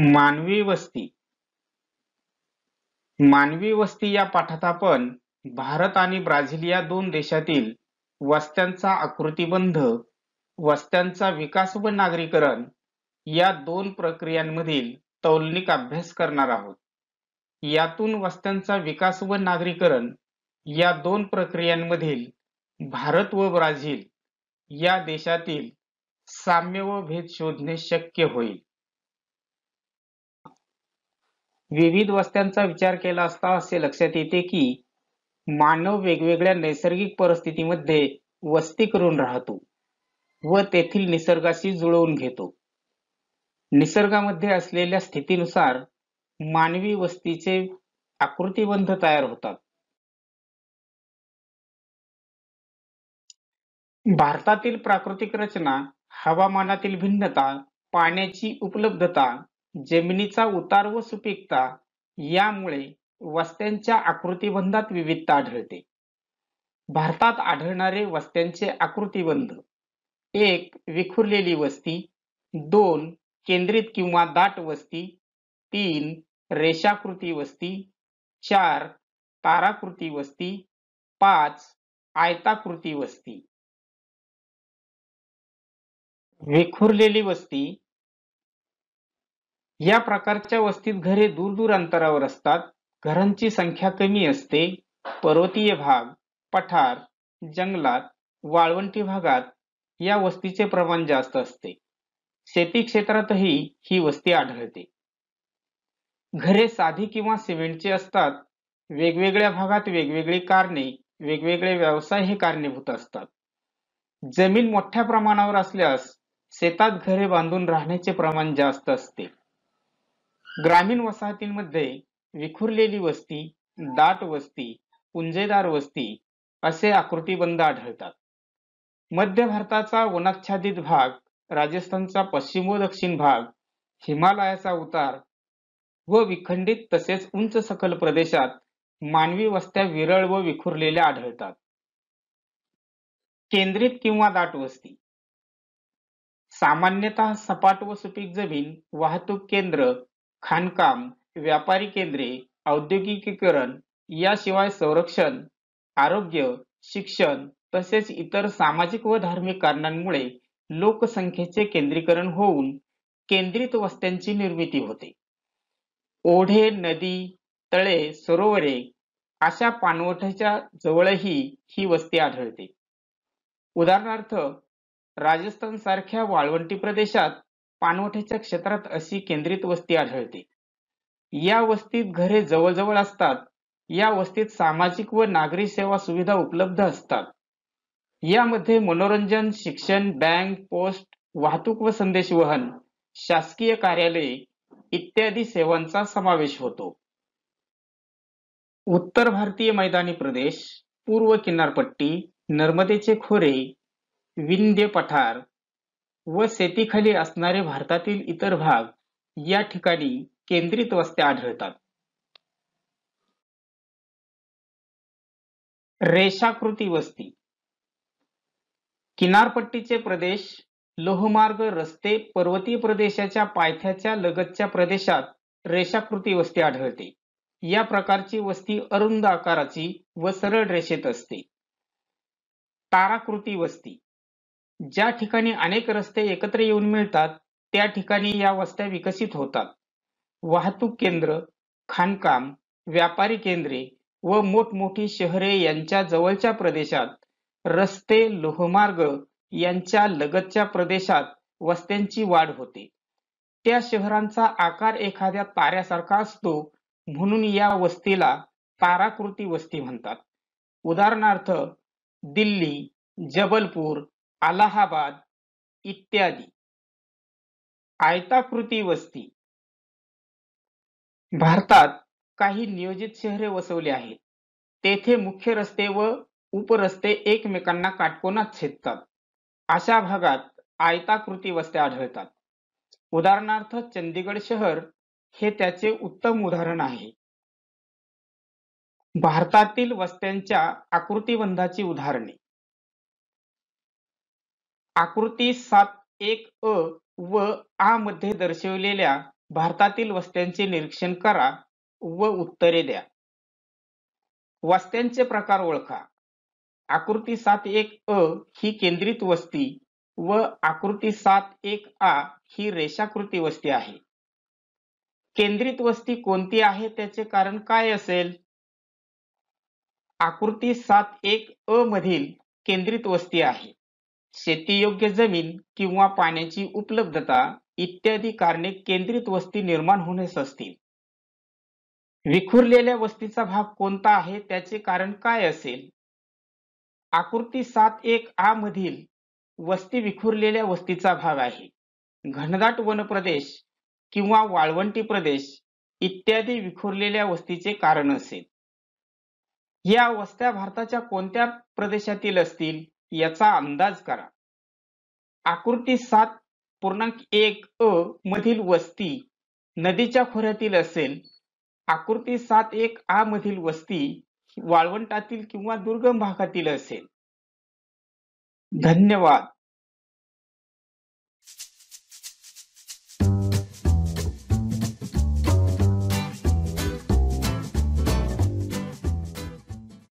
मानवी वस्ती मानवी वस्ती या पाठात आपण भारत आणि ब्राझील या दोन देशातील वस्त्यांचा आकृतीबंध वस्त्यांचा विकास व नागरीकरण या दोन प्रक्रियांमधील तौलनिक अभ्यास करणार आहोत यातून वस्त्यांचा विकास व नागरीकरण या दोन प्रक्रियांमधील भारत व ब्राझील या देशातील साम्य व भेद शोधणे शक्य होईल विविध वस्त्यांचा विचार केला असता असे लक्षात येते की मानव वेगवेगळ्या नैसर्गिक परिस्थितीमध्ये वस्ती करून राहतो व तेथील निसर्गाशी जुळवून घेतो निसर्गामध्ये असलेल्या स्थितीनुसार मानवी वस्तीचे आकृतीबंध तयार होतात भारतातील प्राकृतिक रचना हवामानातील भिन्नता पाण्याची उपलब्धता जमिनीचा उतार व सुपीकता यामुळे वस्त्यांच्या आकृतीबंधात विविधता आढळते भारतात आढळणारे वस्त्यांचे आकृतीबंध एक विखुरलेली वस्ती दोन केंद्रित किंवा दाट वस्ती तीन रेषाकृती वस्ती चार ताराकृती वस्ती पाच आयताकृती वस्ती विखुरलेली वस्ती या प्रकारच्या वस्तीत घरे दूरदूर अंतरावर असतात घरांची संख्या कमी असते पर्वतीय भाग पठार जंगलात वाळवंटी भागात या वस्तीचे प्रमाण जास्त असते शेती क्षेत्रातही ही वस्ती आढळते घरे साधी किंवा सिमेंटची असतात वेगवेगळ्या भागात वेगवेगळी कारणे वेगवेगळे व्यवसाय हे कारणीभूत असतात जमीन मोठ्या प्रमाणावर असल्यास शेतात घरे बांधून राहण्याचे प्रमाण जास्त असते ग्रामीण वसाहतींमध्ये विखुरलेली वस्ती दाट वस्ती पुंजेदार वस्ती असे आकृतीबंध आढळतात मध्य भारताचा वनाच्छादित भाग राजस्थानचा पश्चिम व दक्षिण भाग हिमालयाचा उतार व विखंडित तसेच उंच सखल प्रदेशात मानवी वस्त्या विरळ व विखुरलेल्या आढळतात केंद्रित किंवा दाट वस्ती सामान्यत सपाट व सुपीक जमीन वाहतूक केंद्र खाणकाम व्यापारी केंद्रे औद्योगिकीकरण याशिवाय संरक्षण आरोग्य शिक्षण तसेच इतर सामाजिक व धार्मिक कारणांमुळे लोकसंख्येचे केंद्रीकरण होऊन केंद्रित वस्त्यांची निर्मिती होते ओढे नदी तळे सरोवरे अशा पाणवठ्याच्या जवळही ही वस्ती आढळते उदाहरणार्थ राजस्थान सारख्या वाळवंटी प्रदेशात पाणवठ्याच्या क्षेत्रात अशी केंद्रित वस्ती आढळते या वस्तीत घरे जवळजवळ असतात या वस्तीत सामाजिक व नागरी सेवा सुविधा उपलब्ध असतात यामध्ये मनोरंजन शिक्षण बँक पोस्ट वाहतूक व संदेश वहन शासकीय कार्यालय इत्यादी सेवांचा समावेश होतो उत्तर भारतीय मैदानी प्रदेश पूर्व किनारपट्टी नर्मदेचे खोरे विंध्य पठार व शेतीखाली असणारे भारतातील इतर भाग या ठिकाणी केंद्रित वस्त्या आढळतात रेषाकृती वस्ती किनारपट्टीचे प्रदेश लोहमार्ग रस्ते पर्वतीय प्रदेशाच्या पायथ्याच्या लगतच्या प्रदेशात रेषाकृती वस्ती आढळते या प्रकारची वस्ती अरुंद आकाराची व सरळ रेषेत असते ताराकृती वस्ती ज्या ठिकाणी अनेक रस्ते एकत्र येऊन मिळतात त्या ठिकाणी या वस्त्या विकसित होतात. वाहतूक केंद्र, खाणकाम, व्यापारी केंद्रे व मोठमोठी शहरे यांच्या जवळच्या प्रदेशात रस्ते, लोहमार्ग यांच्या लगतच्या प्रदेशात वस्त्यांची वाढ होते. त्या शहरांचा आकार एखाद्या ताऱ्यासारखा असतो म्हणून या वस्तीला पाराकृती वस्ती म्हणतात. उदाहरणार्थ दिल्ली, जबलपूर, अलाहाबाद इत्यादी आयताकृती वस्ती भारतात काही नियोजित शहरे वसवली आहेत तेथे मुख्य रस्ते व उपरस्ते एकमेकांना काटकोनात छेदतात अशा भागात आयताकृती वस्त्या आढळतात उदाहरणार्थ चंदीगड शहर हे त्याचे उत्तम उदाहरण आहे भारतातील वस्त्यांच्या आकृतिबंधाची उदाहरणे आकृती सात एक अ व आ मध्ये दर्शवलेल्या भारतातील वस्त्यांचे निरीक्षण करा व उत्तरे द्या वस्त्यांचे प्रकार ओळखा आकृती सात एक अ ही केंद्रित वस्ती व आकृती सात एक आ ही रेषाकृती वस्ती आहे केंद्रित वस्ती कोणती आहे त्याचे कारण काय असेल आकृती सात एक अ मधील केंद्रित वस्ती आहे शेतीयोग्य जमीन किंवा पाण्याची उपलब्धता इत्यादी कारणे केंद्रित वस्ती निर्माण होण्यास असतील विखुरलेल्या वस्तीचा भाग कोणता आहे त्याचे कारण काय असेल आकृती सात एक आ मधील वस्ती विखुरलेल्या वस्तीचा भाग आहे घनदाट वनप्रदेश किंवा वाळवंटी प्रदेश इत्यादी विखुरलेल्या वस्तीचे कारण असेल या वस्त्या भारताच्या कोणत्या प्रदेशातील असतील याचा अंदाज करा आकृती सात पूर्णांक एक अ मधील वस्ती नदीच्या खोऱ्यातील असेल आकृती सात एक आ मधील वस्ती वाळवंटातील किंवा दुर्गम भागातील असेल धन्यवाद